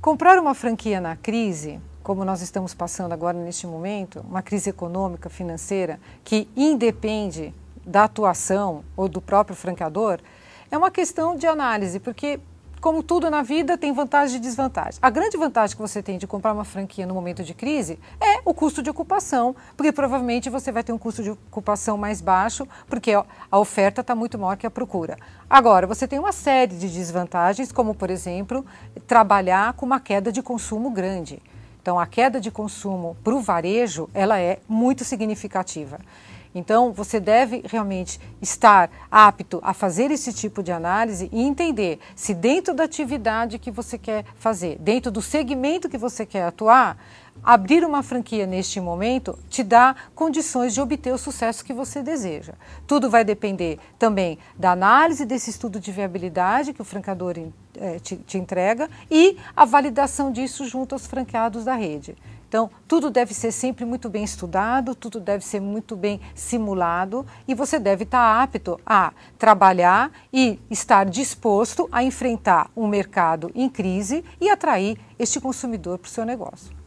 Comprar uma franquia na crise, como nós estamos passando agora neste momento, uma crise econômica, financeira, que independe da atuação ou do próprio franqueador, é uma questão de análise, porque como tudo na vida, tem vantagens e desvantagens, A grande vantagem que você tem de comprar uma franquia no momento de crise é o custo de ocupação, porque provavelmente você vai ter um custo de ocupação mais baixo, porque a oferta está muito maior que a procura. Agora, você tem uma série de desvantagens, como, por exemplo, trabalhar com uma queda de consumo grande. Então, a queda de consumo para o varejo, ela é muito significativa. Então, você deve realmente estar apto a fazer esse tipo de análise e entender se dentro da atividade que você quer fazer, dentro do segmento que você quer atuar, abrir uma franquia neste momento te dá condições de obter o sucesso que você deseja. Tudo vai depender também da análise desse estudo de viabilidade que o franqueador eh, te, te entrega e a validação disso junto aos franqueados da rede. Então, tudo deve ser sempre muito bem estudado, tudo deve ser muito bem simulado e você deve estar apto a trabalhar e estar disposto a enfrentar um mercado em crise e atrair este consumidor para o seu negócio.